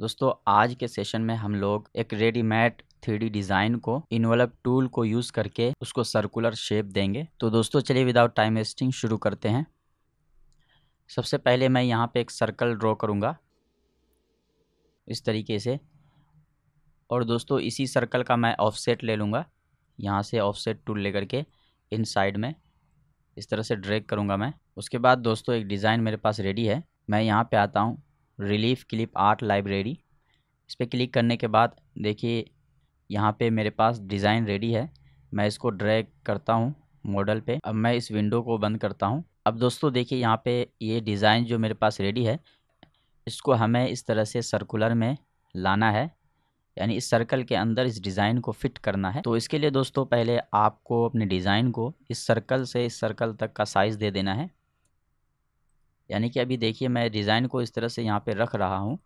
दोस्तों आज के सेशन में हम लोग एक रेडीमेड थ्री डिज़ाइन को इनवलप टूल को यूज़ करके उसको सर्कुलर शेप देंगे तो दोस्तों चलिए विदाउट टाइम वेस्टिंग शुरू करते हैं सबसे पहले मैं यहाँ पे एक सर्कल ड्रॉ करूँगा इस तरीके से और दोस्तों इसी सर्कल का मैं ऑफसेट ले लूँगा यहाँ से ऑफसेट टूल लेकर के इन साइड में इस तरह से ड्रैग करूँगा मैं उसके बाद दोस्तों एक डिज़ाइन मेरे पास रेडी है मैं यहाँ पे आता हूँ रिलीफ क्लिप आर्ट लाइब्रेरी इस पर क्लिक करने के बाद देखिए यहाँ पे मेरे पास डिज़ाइन रेडी है मैं इसको ड्रैग करता हूँ मॉडल पे अब मैं इस विंडो को बंद करता हूँ अब दोस्तों देखिए यहाँ पे ये डिज़ाइन जो मेरे पास रेडी है इसको हमें इस तरह से सर्कुलर में लाना है यानी इस सर्कल के अंदर इस डिज़ाइन को फिट करना है तो इसके लिए दोस्तों पहले आपको अपने डिज़ाइन को इस सर्कल से इस सर्कल तक का साइज़ दे देना है यानी कि अभी देखिए मैं डिज़ाइन को इस तरह से यहाँ पे रख रहा हूँ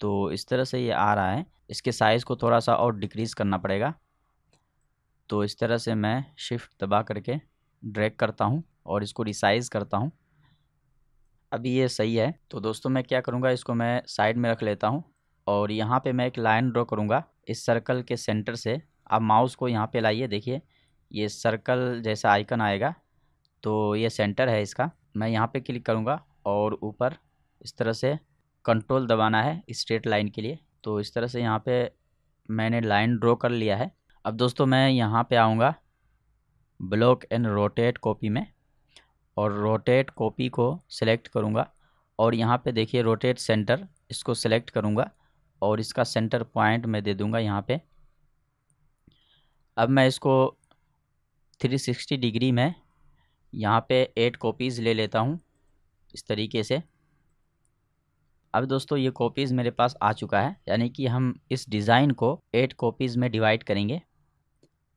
तो इस तरह से ये आ रहा है इसके साइज़ को थोड़ा सा और डिक्रीज़ करना पड़ेगा तो इस तरह से मैं शिफ्ट दबा करके ड्रैग करता हूँ और इसको रिसाइज़ करता हूँ अभी ये सही है तो दोस्तों मैं क्या करूँगा इसको मैं साइड में रख लेता हूँ और यहाँ पे मैं एक लाइन ड्रॉ करूँगा इस सर्कल के सेंटर से आप माउस को यहाँ पे लाइए देखिए ये सर्कल जैसा आइकन आएगा तो ये सेंटर है इसका मैं यहाँ पे क्लिक करूँगा और ऊपर इस तरह से कंट्रोल दबाना है स्ट्रेट लाइन के लिए तो इस तरह से यहाँ पे मैंने लाइन ड्रॉ कर लिया है अब दोस्तों मैं यहाँ पे आऊँगा ब्लॉक एंड रोटेट कॉपी में और रोटेट कॉपी को सिलेक्ट करूँगा और यहाँ पे देखिए रोटेट सेंटर इसको सिलेक्ट करूँगा और इसका सेंटर पॉइंट मैं दे दूँगा यहाँ पर अब मैं इसको थ्री डिग्री में यहाँ पे एट कॉपीज़ ले लेता हूँ इस तरीके से अब दोस्तों ये कॉपीज़ मेरे पास आ चुका है यानी कि हम इस डिज़ाइन को एट कॉपीज़ में डिवाइड करेंगे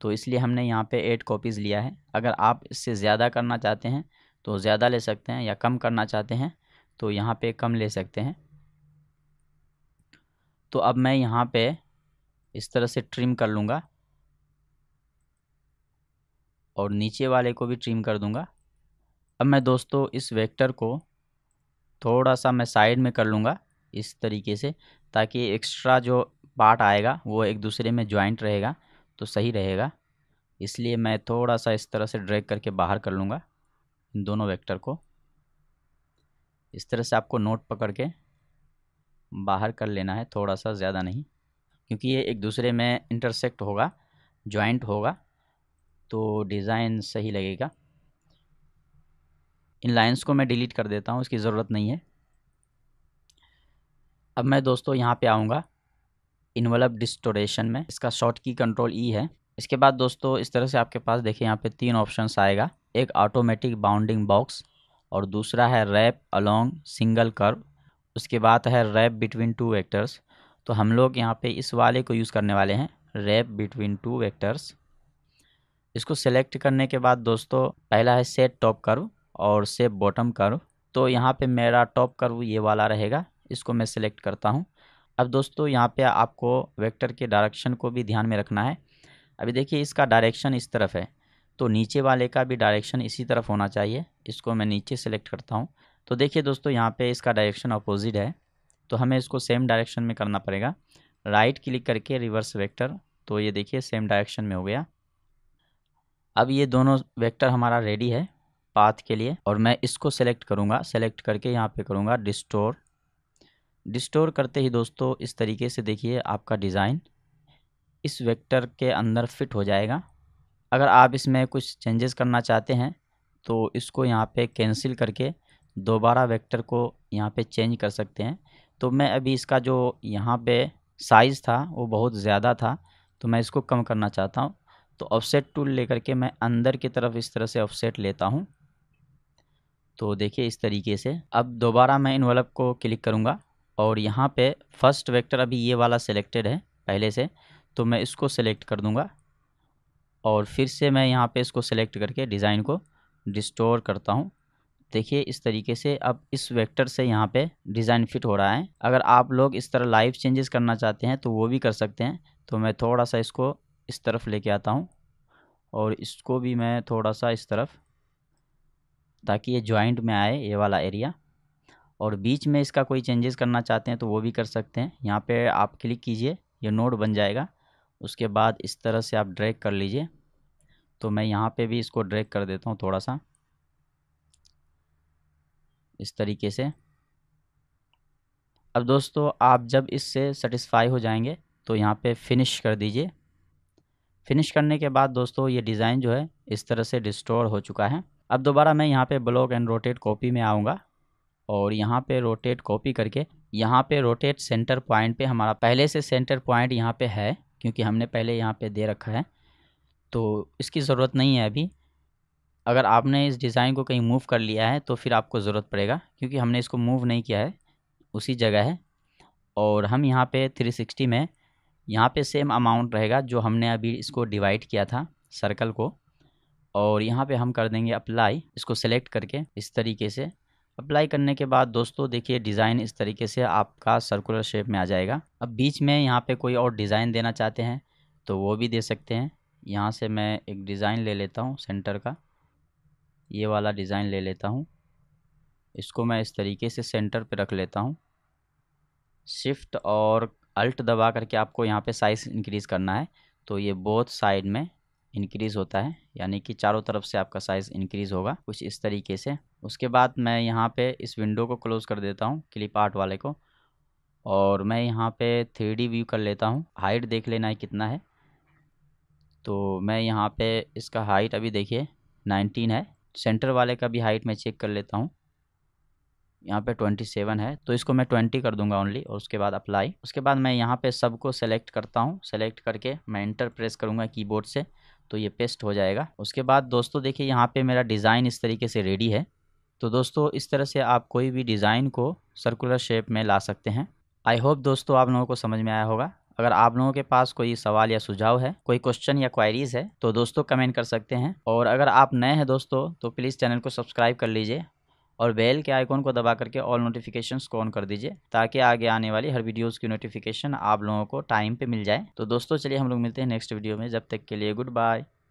तो इसलिए हमने यहाँ पे एट कॉपीज़ लिया है अगर आप इससे ज़्यादा करना चाहते हैं तो ज़्यादा ले सकते हैं या कम करना चाहते हैं तो यहाँ पे कम ले सकते हैं तो अब मैं यहाँ पे इस तरह से ट्रिम कर लूँगा और नीचे वाले को भी ट्रिम कर दूँगा अब मैं दोस्तों इस वेक्टर को थोड़ा सा मैं साइड में कर लूँगा इस तरीके से ताकि एक्स्ट्रा जो पार्ट आएगा वो एक दूसरे में जॉइंट रहेगा तो सही रहेगा इसलिए मैं थोड़ा सा इस तरह से ड्रैग करके बाहर कर लूँगा इन दोनों वेक्टर को इस तरह से आपको नोट पकड़ के बाहर कर लेना है थोड़ा सा ज़्यादा नहीं क्योंकि ये एक दूसरे में इंटरसेक्ट होगा जॉइंट होगा तो डिज़ाइन सही लगेगा इन लाइन्स को मैं डिलीट कर देता हूँ इसकी ज़रूरत नहीं है अब मैं दोस्तों यहाँ पे आऊँगा इन्वलप डिस्टोरेशन में इसका शॉर्ट की कंट्रोल ई है इसके बाद दोस्तों इस तरह से आपके पास देखिए यहाँ पे तीन ऑप्शंस आएगा एक ऑटोमेटिक बाउंडिंग बॉक्स और दूसरा है रैप अलोंग सिंगल कर्व उसके बाद है रैप बिटवीन टू वैक्टर्स तो हम लोग यहाँ पर इस वाले को यूज़ करने वाले हैं रैप बिटवीन टू वैक्टर्स इसको सेलेक्ट करने के बाद दोस्तों पहला है सेट टॉप कर्व और सेप बॉटम कर्व तो यहाँ पे मेरा टॉप कर्व ये वाला रहेगा इसको मैं सिलेक्ट करता हूँ अब दोस्तों यहाँ पे आपको वेक्टर के डायरेक्शन को भी ध्यान में रखना है अभी देखिए इसका डायरेक्शन इस तरफ है तो नीचे वाले का भी डायरेक्शन इसी तरफ होना चाहिए इसको मैं नीचे सेलेक्ट करता हूँ तो देखिए दोस्तों यहाँ पर इसका डायरेक्शन अपोजिट है तो हमें इसको सेम डायरेक्शन में करना पड़ेगा राइट क्लिक करके रिवर्स वेक्टर तो ये देखिए सेम डायरेक्शन में हो गया अब ये दोनों वेक्टर हमारा रेडी है पाथ के लिए और मैं इसको सेलेक्ट करूँगा सेलेक्ट करके यहाँ पे करूँगा डिस्टोर डिस्टोर करते ही दोस्तों इस तरीके से देखिए आपका डिज़ाइन इस वेक्टर के अंदर फिट हो जाएगा अगर आप इसमें कुछ चेंजेस करना चाहते हैं तो इसको यहाँ पे कैंसिल करके दोबारा वेक्टर को यहाँ पे चेंज कर सकते हैं तो मैं अभी इसका जो यहाँ पे साइज़ था वो बहुत ज़्यादा था तो मैं इसको कम करना चाहता हूँ तो ऑफसेट टूल लेकर के मैं अंदर की तरफ इस तरह से ऑफसेट लेता हूँ तो देखिए इस तरीके से अब दोबारा मैं इन्वेलप को क्लिक करूँगा और यहाँ पे फर्स्ट वेक्टर अभी ये वाला सिलेक्टेड है पहले से तो मैं इसको सेलेक्ट कर दूँगा और फिर से मैं यहाँ पे इसको सेलेक्ट करके डिज़ाइन को डिस्टोर करता हूँ देखिए इस तरीके से अब इस वेक्टर से यहाँ पे डिज़ाइन फिट हो रहा है अगर आप लोग इस तरह लाइव चेंजेस करना चाहते हैं तो वो भी कर सकते हैं तो मैं थोड़ा सा इसको इस तरफ लेके आता हूँ और इसको भी मैं थोड़ा सा इस तरफ ताकि ये ज्वाइंट में आए ये वाला एरिया और बीच में इसका कोई चेंजेस करना चाहते हैं तो वो भी कर सकते हैं यहाँ पे आप क्लिक कीजिए ये नोड बन जाएगा उसके बाद इस तरह से आप ड्रैग कर लीजिए तो मैं यहाँ पे भी इसको ड्रैग कर देता हूँ थोड़ा सा इस तरीके से अब दोस्तों आप जब इससे सेटिस्फाई हो जाएंगे तो यहाँ पे फिनिश कर दीजिए फिनिश करने के बाद दोस्तों ये डिज़ाइन जो है इस तरह से डिस्टोर हो चुका है अब दोबारा मैं यहाँ पे ब्लॉक एंड रोटेट कॉपी में आऊँगा और यहाँ पे रोटेट कॉपी करके यहाँ पे रोटेट सेंटर पॉइंट पे हमारा पहले से सेंटर पॉइंट यहाँ पे है क्योंकि हमने पहले यहाँ पे दे रखा है तो इसकी ज़रूरत नहीं है अभी अगर आपने इस डिज़ाइन को कहीं मूव कर लिया है तो फिर आपको ज़रूरत पड़ेगा क्योंकि हमने इसको मूव नहीं किया है उसी जगह है और हम यहाँ पर थ्री में यहाँ पर सेम अमाउंट रहेगा जो हमने अभी इसको डिवाइड किया था सर्कल को और यहाँ पे हम कर देंगे अप्लाई इसको सेलेक्ट करके इस तरीके से अप्लाई करने के बाद दोस्तों देखिए डिज़ाइन इस तरीके से आपका सर्कुलर शेप में आ जाएगा अब बीच में यहाँ पे कोई और डिज़ाइन देना चाहते हैं तो वो भी दे सकते हैं यहाँ से मैं एक डिज़ाइन ले लेता हूँ सेंटर का ये वाला डिज़ाइन ले लेता हूँ इसको मैं इस तरीके से सेंटर पर रख लेता हूँ शिफ्ट और अल्ट दबा करके आपको यहाँ पर साइज़ इंक्रीज़ करना है तो ये बोथ साइड में इंक्रीज़ होता है यानी कि चारों तरफ से आपका साइज़ इंक्रीज़ होगा कुछ इस तरीके से उसके बाद मैं यहाँ पे इस विंडो को क्लोज़ कर देता हूँ क्लिप आर्ट वाले को और मैं यहाँ पे थ्री व्यू कर लेता हूँ हाइट देख लेना है कितना है तो मैं यहाँ पे इसका हाइट अभी देखिए नाइनटीन है सेंटर वाले का भी हाइट मैं चेक कर लेता हूँ यहाँ पे 27 है तो इसको मैं 20 कर दूंगा ओनली और उसके बाद अप्लाई उसके बाद मैं यहाँ पे सबको सेलेक्ट करता हूँ सेलेक्ट करके मैं इंटर प्रेस करूँगा कीबोर्ड से तो ये पेस्ट हो जाएगा उसके बाद दोस्तों देखिए यहाँ पे मेरा डिज़ाइन इस तरीके से रेडी है तो दोस्तों इस तरह से आप कोई भी डिज़ाइन को सर्कुलर शेप में ला सकते हैं आई होप दोस्तों आप लोगों को समझ में आया होगा अगर आप लोगों के पास कोई सवाल या सुझाव है कोई क्वेश्चन या क्वायरीज़ है तो दोस्तों कमेंट कर सकते हैं और अगर आप नए हैं दोस्तों तो प्लीज़ चैनल को सब्सक्राइब कर लीजिए और बेल के आइकॉन को दबा करके ऑल नोटिफिकेशन को ऑन कर दीजिए ताकि आगे आने वाली हर वीडियोस की नोटिफिकेशन आप लोगों को टाइम पे मिल जाए तो दोस्तों चलिए हम लोग मिलते हैं नेक्स्ट वीडियो में जब तक के लिए गुड बाय